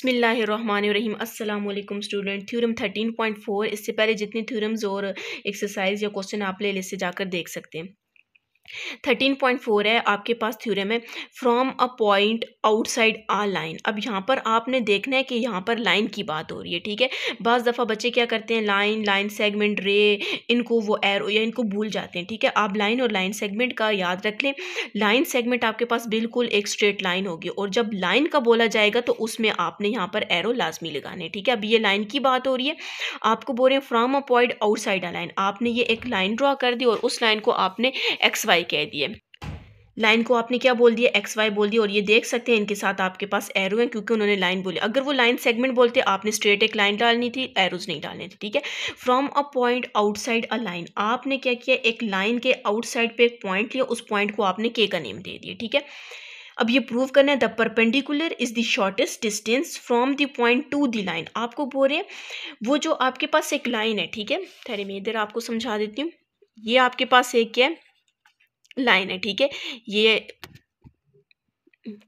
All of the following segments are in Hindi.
बसमीम् अल्लाम स्टूडेंट थ्योरम 13.4 इससे पहले जितने थ्योरम्स और एक्सरसाइज या क्वेश्चन आप ले लिस्ट से जाकर देख सकते हैं थर्टीन पॉइंट फोर है आपके पास थ्योरम है from a point outside a line अब यहाँ पर आपने देखना है कि यहाँ पर लाइन की बात हो रही है ठीक है बस दफ़ा बच्चे क्या करते हैं लाइन लाइन सेगमेंट रे इनको वो एरो या इनको भूल जाते हैं ठीक है आप लाइन और लाइन सेगमेंट का याद रख लें लाइन सेगमेंट आपके पास बिल्कुल एक स्ट्रेट लाइन होगी और जब लाइन का बोला जाएगा तो उसमें आपने यहाँ पर एरो लाजमी लगाने ठीक है अब ये लाइन की बात हो रही है आपको बोल रहे हैं from a point outside a line आपने ये एक लाइन ड्रा कर दी और उस लाइन को आपने एक्स वाई वाई कह दिए लाइन को आपने क्या बोल दिया एक्स वाई बोल दिया और ये देख सकते हैं इनके साथ आपके पास एरो हैं क्योंकि उन्होंने लाइन बोली अगर वो लाइन सेगमेंट बोलते आपने स्ट्रेट एक लाइन डालनी थी एरोज नहीं डालने थे ठीक है from a point outside a line आपने क्या किया एक लाइन के आउटसाइड पे एक पॉइंट लिया उस पॉइंट को आपने के का नेम दे दिया ठीक है अब ये प्रूव करना है the perpendicular is the shortest distance from the point to the line आपको बोल रहे हैं वो जो आपके पास एक लाइन है ठीक है ठहरे मैं इधर आपको समझा देती हूँ ये आपके पास एक क्या है लाइन है ठीक है ये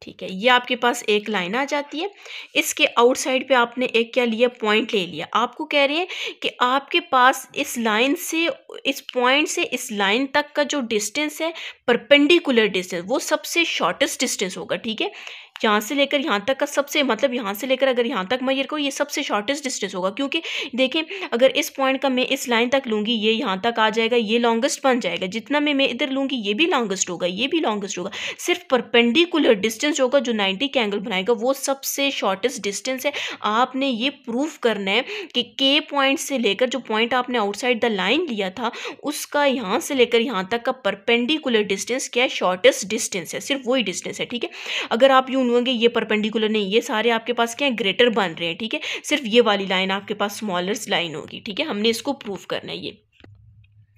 ठीक है ये आपके पास एक लाइन आ जाती है इसके आउटसाइड पे आपने एक क्या लिया पॉइंट ले लिया आपको कह रहे हैं कि आपके पास इस लाइन से इस पॉइंट से इस लाइन तक का जो डिस्टेंस है परपेंडिकुलर डिस्टेंस वो सबसे शॉर्टेस्ट डिस्टेंस होगा ठीक है यहाँ से लेकर यहाँ तक का सबसे मतलब यहाँ से लेकर अगर यहाँ तक मैं ये को ये सबसे शॉर्टेस्ट डिस्टेंस होगा क्योंकि देखें अगर इस पॉइंट का मैं इस लाइन तक लूँगी ये यहाँ तक आ जाएगा ये लॉन्गेस्ट बन जाएगा जितना मैं मैं इधर लूँगी ये भी लॉन्गेस्ट होगा ये भी लॉन्गेस्ट होगा सिर्फ परपेंडिकुलर डिस्टेंस होगा जो नाइन्टी के एंगल बनाएगा वो सबसे शॉर्टेस्ट डिस्टेंस है आपने ये प्रूव करना है कि के पॉइंट से लेकर जो पॉइंट आपने आउटसाइड द लाइन लिया था उसका यहाँ से लेकर यहाँ तक का परपेंडिकुलर डिस्टेंस क्या है शॉर्टेस्ट डिस्टेंस है सिर्फ वही डिस्टेंस है ठीक है अगर आप यूँ होंगे ये परपेंडिकुलर नहीं ये सारे आपके पास क्या है ग्रेटर बन रहे हैं ठीक है सिर्फ ये वाली लाइन आपके पास स्मॉलर लाइन होगी ठीक है हमने इसको प्रूव करना है ये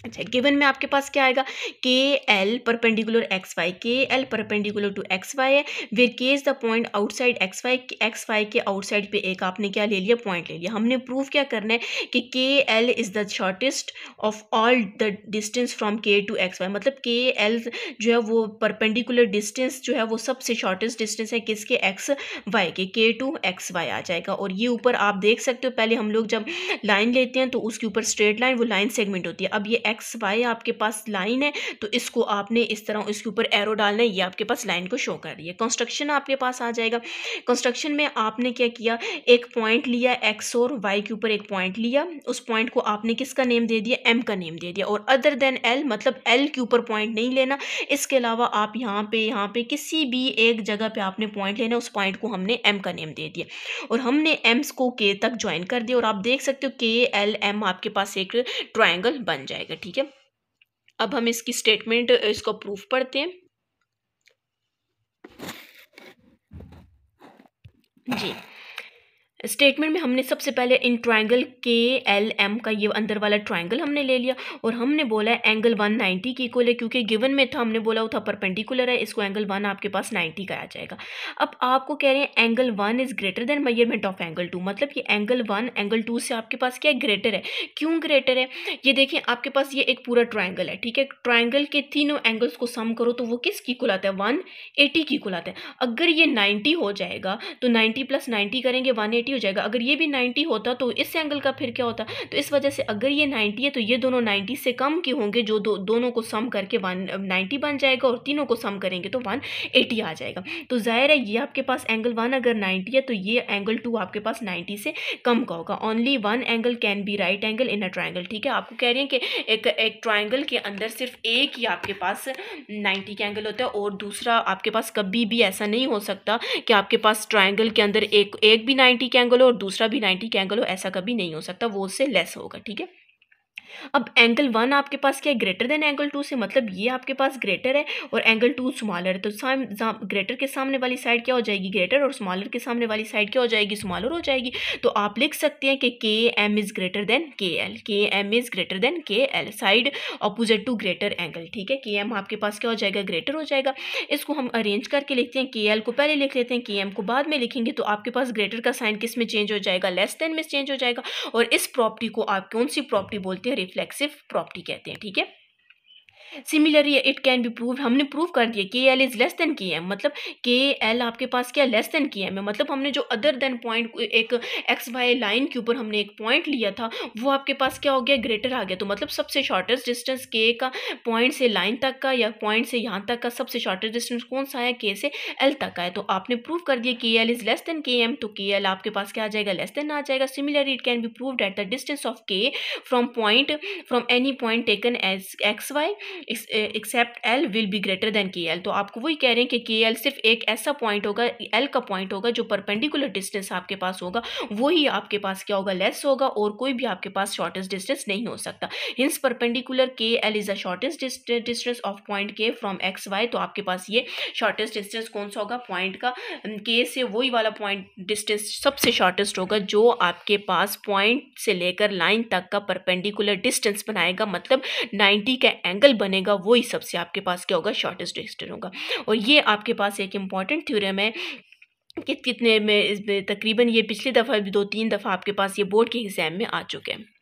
अच्छा गिवन में आपके पास क्या आएगा K L perpendicular X Y K L perpendicular to X Y है where K is the point outside X Y X Y के आउटसाइड पे एक आपने क्या ले लिया पॉइंट ले लिया हमने प्रूव क्या करना है कि K L is the shortest of all the distance from K to X Y मतलब के एल जो है वो परपेंडिकुलर डिस्टेंस जो है वो सबसे शॉर्टेस्ट डिस्टेंस है किसके एक्स वाई के के टू एक्स वाई आ जाएगा और ये ऊपर आप देख सकते हो पहले हम लोग जब लाइन लेते हैं तो उसके ऊपर स्ट्रेट लाइन वो लाइन सेगमेंट होती है अब ये एक्स वाई आपके पास लाइन है तो इसको आपने इस तरह इसके ऊपर एरो डालना है ये आपके पास लाइन को शो कर रही है कंस्ट्रक्शन आपके पास आ जाएगा कंस्ट्रक्शन में आपने क्या किया एक पॉइंट लिया एक्स और वाई के ऊपर एक पॉइंट लिया उस पॉइंट को आपने किसका नेम दे दिया एम का नेम दे दिया और अदर देन एल मतलब एल के ऊपर पॉइंट नहीं लेना इसके अलावा आप यहाँ पे यहाँ पे किसी भी एक जगह पर आपने पॉइंट लेना उस पॉइंट को हमने एम का नेम दे दिया और हमने एम्स को के तक ज्वाइन कर दिया और आप देख सकते हो के एल एम आपके पास एक ट्राइंगल बन जाएगा ठीक है अब हम इसकी स्टेटमेंट इसको प्रूफ पढ़ते हैं जी स्टेटमेंट में हमने सबसे पहले in triangle K L M का ये अंदर वाला ट्राइंगल हमने ले लिया और हमने बोला है एंगल वन नाइन्टी की इक्वल है क्योंकि गिवन में था हमने बोला वो था परपेंडिकुलर है इसको एंगल वन आपके पास नाइन्टी का आ जाएगा अब आपको कह रहे हैं angle one is greater than measurement of angle two मतलब कि एंगल वन एंगल टू से आपके पास क्या ग्रेटर है क्यों ग्रेटर है ये देखिए आपके पास ये एक पूरा ट्राइंगल है ठीक है ट्राइंगल के तीनों एंगल्स को सम करो तो वो की इक्वल आता है वन एटी की इक्वल आता है अगर ये नाइन्टी हो जाएगा तो नाइन्टी प्लस नाइन्टी करेंगे वन एटी हो जाएगा अगर ये भी नाइन्टी होता तो इस एंगल का फिर क्या होता तो इस वजह से अगर ये नाइन्टी है तो ये दोनों नाइन्टी से कम के होंगे जो दो दोनों को सम करके वन uh, नाइन्टी बन जाएगा और तीनों को सम करेंगे तो वन एटी आ जाएगा तो ज़ाहिर है ये आपके पास एंगल वन अगर नाइन्टी है तो ये एंगल टू आपके पास नाइन्टी से कम का होगा only one angle can be right angle in a triangle ठीक है आपको कह रही है कि एक एक ट्राइंगल के अंदर सिर्फ एक ही आपके पास नाइन्टी का एंगल होता है और दूसरा आपके पास कभी भी ऐसा नहीं हो सकता कि आपके पास ट्राइंगल के अंदर एक एक भी नाइन्टी का एंगल हो और दूसरा भी नाइन्टी का एंगल हो ऐसा कभी नहीं हो सकता वो उससे लेस होगा ठीक है अब एंगल वन आपके पास क्या है ग्रेटर देन एंगल टू से मतलब ये आपके पास ग्रेटर है और एंगल टू स्मॉलर है तो ग्रेटर के सामने वाली साइड क्या हो जाएगी ग्रेटर और स्मॉलर के सामने वाली साइड क्या हो जाएगी स्मॉलर हो जाएगी तो आप लिख सकते हैं कि K M is greater than K L K M is greater than K L side opposite to greater angle ठीक है के एम आपके पास क्या हो जाएगा ग्रेटर हो जाएगा इसको हम अरेंज करके लिखते हैं के एल को पहले लिख लेते हैं के एम को बाद में लिखेंगे तो आपके पास ग्रेटर का साइन किस में चेंज हो जाएगा लेस देन में चेंज हो जाएगा और इस प्रॉपर्टी को आप कौन सी प्रॉपर्टी बोलते हैं रिफ्लेक्सिव प्रॉपर्टी कहते हैं ठीक है similarly it can be prove हमने प्रूव कर दिया K L is less than K M मतलब के एल आपके पास क्या लेस देन के एम है मतलब हमने जो अदर देन पॉइंट एक एक्स वाई लाइन के ऊपर हमने एक पॉइंट लिया था वो आपके पास क्या हो गया ग्रेटर आ गया तो मतलब सबसे शॉर्टेस्ट डिस्टेंस के का पॉइंट से लाइन तक का या पॉइंट से यहाँ तक का सबसे शॉर्टेस्ट डिस्टेंस कौन सा है के से एल तक का है तो आपने प्रूव कर दिया K L is less than K M तो के एल आपके पास क्या आ जाएगा लेस देन आ जाएगा similarly it can be prove at the distance of K from point from any point taken as X Y except L will be greater than K L तो आपको वही कह रहे हैं कि के एल सिर्फ एक ऐसा पॉइंट होगा एल का पॉइंट होगा जो परपेंडिकुलर डिस्टेंस आपके पास होगा वही आपके पास क्या होगा लेस होगा और कोई भी आपके पास शॉर्टेस्ट डिस्टेंस नहीं हो सकता hence perpendicular K L is the shortest distance of point K from X Y तो आपके पास ये शॉर्टेस्ट डिस्टेंस कौन सा होगा पॉइंट का के से वही वाला पॉइंट डिस्टेंस सबसे शॉर्टेस्ट होगा जो आपके पास पॉइंट से लेकर लाइन तक का परपेंडिकुलर डिस्टेंस बनाएगा मतलब नाइन्टी का एंगल बने बनेगा वही सबसे आपके पास क्या होगा शॉर्टेस्ट रजिस्टर होगा और ये आपके पास एक इम्पॉर्टेंट थ्योरम है कि कितने में तकरीबन ये पिछली दफ़ा भी दो तीन दफ़ा आपके पास ये बोर्ड के एग्ज़ाम में आ चुके हैं